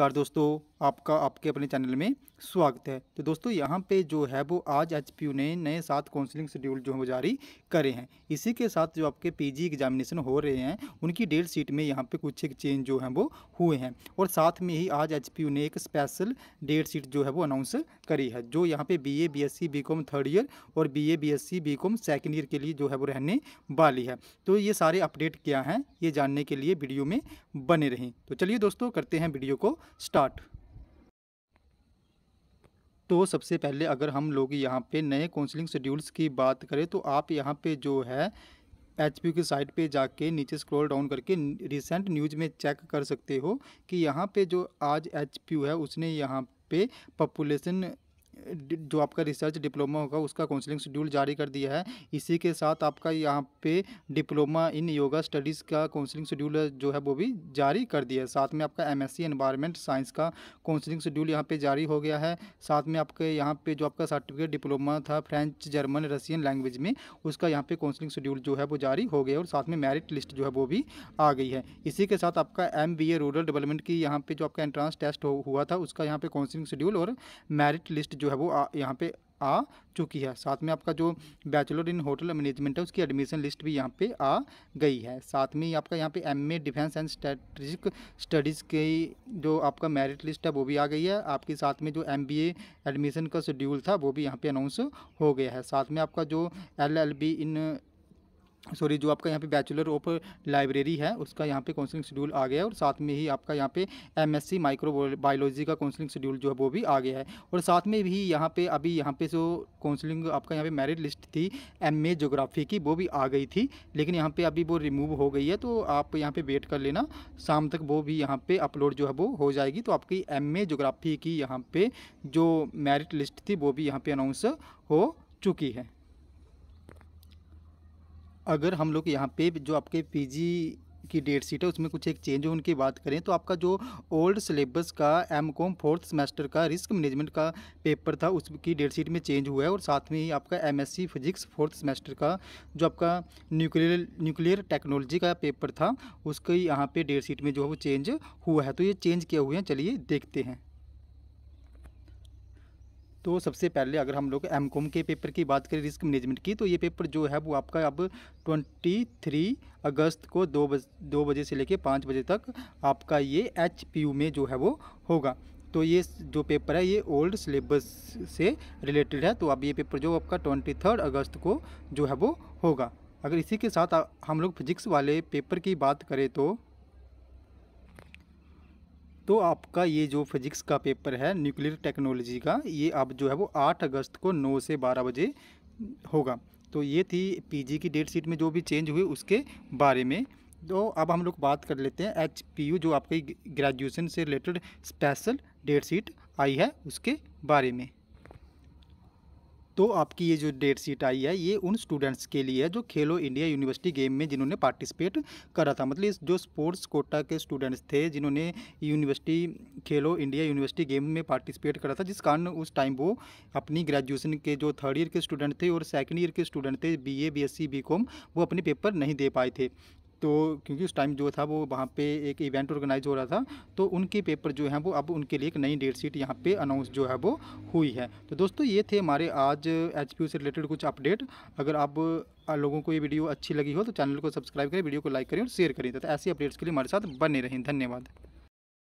नमस्कार दोस्तों आपका आपके अपने चैनल में स्वागत है तो दोस्तों यहाँ पे जो है वो आज एच ने नए सात काउंसलिंग शेड्यूल जो है वो जारी करे हैं इसी के साथ जो आपके पीजी एग्जामिनेशन हो रहे हैं उनकी डेट शीट में यहाँ पे कुछ एक चेंज जो हैं वो हुए हैं और साथ में ही आज एच ने एक स्पेशल डेट शीट जो है वो अनाउंस करी है जो यहाँ पर B A B S C B com third year और B A B S C B com second year के लिए जो है वो रहने वाली है तो ये सारे अपडेट क्या हैं ये जानने के लिए वीडियो में बने रहें तो चलिए दोस्तों करते हैं वीडियो को स्टार्ट तो सबसे पहले अगर हम लोग यहाँ पे नए काउंसलिंग शेड्यूल्स की बात करें तो आप यहाँ पे जो है एच की साइट पे जाके नीचे स्क्रॉल डाउन करके रिसेंट न्यूज़ में चेक कर सकते हो कि यहाँ पे जो आज एच है उसने यहाँ पे पॉपुलेशन जो आपका रिसर्च डिप्लोमा होगा उसका काउंसलिंग शेड्यूल जारी कर दिया है इसी के साथ आपका यहाँ पे डिप्लोमा इन योगा स्टडीज़ का काउंसलिंग शेड्यूल जो है वो भी जारी कर दिया है साथ में आपका एम एस साइंस का काउंसलिंग शेड्यूल यहाँ पे जारी हो गया है साथ में आपके यहाँ पे जो आपका सर्टिफिकेट डिप्लोमा था फ्रेंच जर्मन रसियन लैंग्वेज में उसका यहाँ पर काउंसलिंग शेड्यूल जो है वो जारी हो गया और साथ में मेरिट लिस्ट जो है वो भी आ गई है इसी के साथ आपका एम रूरल डेवलपमेंट की यहाँ पर जो आपका एंट्रांस टेस्ट हुआ था उसका यहाँ पर काउंसलिंग शेड्यूल और मेरिट लिस्ट जो है वो आ, यहाँ पे आ चुकी है साथ में आपका जो बैचलर इन होटल मैनेजमेंट है उसकी एडमिशन लिस्ट भी यहाँ पे आ गई है साथ में आपका यहाँ पे M A defence and strategic studies की जो आपका मेरिट लिस्ट है वो भी आ गई है आपके साथ में जो एम बी एडमिशन का शेड्यूल था वो भी यहाँ पे अनाउंस हो गया है साथ में आपका जो L L B in sorry जो आपका यहाँ पे बैचलर ऑफ लाइब्रेरी है उसका यहाँ पे काउंसलिंग शेड्यूल आ गया है और साथ में ही आपका यहाँ पे एमएससी माइक्रो बायोलॉजी का काउंसलिंग शेड्यूल जो है वो भी आ गया है और साथ में भी यहाँ पे अभी यहाँ पे जो काउंसलिंग आपका यहाँ पे मेरिट लिस्ट थी एम ए जोग्राफी की वो भी आ गई थी लेकिन यहाँ पर अभी वो रिमूव हो गई है तो आप यहाँ पर वेट कर लेना शाम तक वो भी यहाँ पर अपलोड जो है वो हो जाएगी तो आपकी एम ए जोग्राफी की यहाँ पर जो मेरिट लिस्ट थी वो भी यहाँ पर अनाउंस हो चुकी है अगर हम लोग यहाँ पे जो आपके पीजी की डेट शीट है उसमें कुछ एक चेंज हो उनकी बात करें तो आपका जो ओल्ड सिलेबस का एम कॉम फोर्थ सेमेस्टर का रिस्क मैनेजमेंट का पेपर था उसकी डेट शीट में चेंज हुआ है और साथ में ही आपका M S C physics fourth semester का जो आपका न्यूक्लियर न्यूक्लियर टेक्नोलॉजी का पेपर था उसका यहाँ पर डेट शीट में जो है वो चेंज हुआ है तो ये चेंज किया हुए हैं चलिए देखते हैं तो सबसे पहले अगर हम लोग एम कॉम के पेपर की बात करें रिस्क मैनेजमेंट की तो ये पेपर जो है वो आपका अब ट्वेंटी थ्री अगस्त को दो बज दो बजे से लेकर पाँच बजे तक आपका ये एच पी यू में जो है वो होगा तो ये जो पेपर है ये ओल्ड सिलेबस से रिलेटेड है तो अब ये पेपर जो आपका ट्वेंटी थर्ड अगस्त को जो है वो होगा अगर इसी के साथ हम लोग फिजिक्स वाले पेपर की बात करें तो तो आपका ये जो फिज़िक्स का पेपर है न्यूक्लियर टेक्नोलॉजी का ये अब जो है वो आठ अगस्त को नौ से बारह बजे होगा तो ये थी पीजी की डेट शीट में जो भी चेंज हुई उसके बारे में तो अब हम लोग बात कर लेते हैं एच पी यू जो आपकी ग्रेजुएशन से रिलेटेड स्पेशल डेट शीट आई है उसके बारे में तो आपकी ये जो डेट शीट आई है ये उन स्टूडेंट्स के लिए है जो खेलो इंडिया यूनिवर्सिटी गेम में जिन्होंने पार्टिसिपेट करा था मतलब जो स्पोर्ट्स कोटा के स्टूडेंट्स थे जिन्होंने university Khelo India university game में पार्टिसिपेट करा था जिस कारण उस टाइम वो अपनी ग्रेजुएशन के जो थर्ड ईयर के स्टूडेंट थे और सेकेंड ईयर के स्टूडेंट थे B A B S C B com वो अपने पेपर नहीं दे पाए थे तो क्योंकि उस टाइम जो था वो वहाँ पे एक इवेंट ऑर्गेनाइज हो रहा था तो उनके पेपर जो हैं वो अब उनके लिए एक नई डेट शीट यहाँ पे अनाउंस जो है वो हुई है तो दोस्तों ये थे हमारे आज एच से रिलेटेड कुछ अपडेट अगर आप लोगों को ये वीडियो अच्छी लगी हो तो चैनल को सब्सक्राइब करें वीडियो को लाइक करें और शेयर करें तो ऐसी अपडेट्स के लिए हमारे साथ बने रहें धन्यवाद